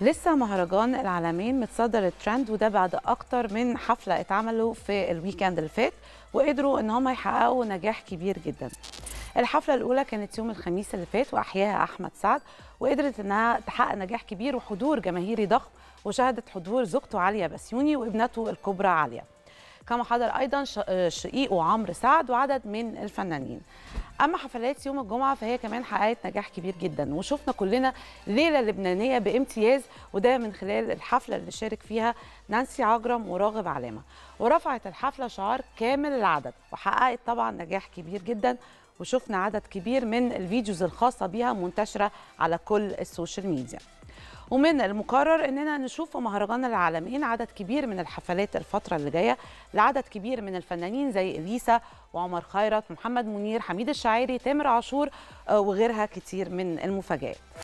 لسه مهرجان العالمين متصدر الترند وده بعد اكتر من حفله اتعملوا في الويكند اللي فات وقدروا ان هم يحققوا نجاح كبير جدا الحفله الاولى كانت يوم الخميس اللي فات واحياها احمد سعد وقدرت انها تحقق نجاح كبير وحضور جماهيري ضخم وشهدت حضور زوجته عليا بسيوني وابنته الكبرى عليا كما حضر ايضا آه، شقيقه عمرو سعد وعدد من الفنانين اما حفلات يوم الجمعه فهي كمان حققت نجاح كبير جدا وشفنا كلنا ليله لبنانيه بامتياز وده من خلال الحفله اللي شارك فيها نانسي عجرم وراغب علامه ورفعت الحفله شعار كامل العدد وحققت طبعا نجاح كبير جدا وشفنا عدد كبير من الفيديوز الخاصه بيها منتشره على كل السوشيال ميديا ومن المقرر اننا نشوف في مهرجان العالمين عدد كبير من الحفلات الفتره اللي جايه لعدد كبير من الفنانين زي اليسا وعمر خيرت محمد منير حميد الشاعري تامر عاشور آه، وغيرها كتير من المفاجآت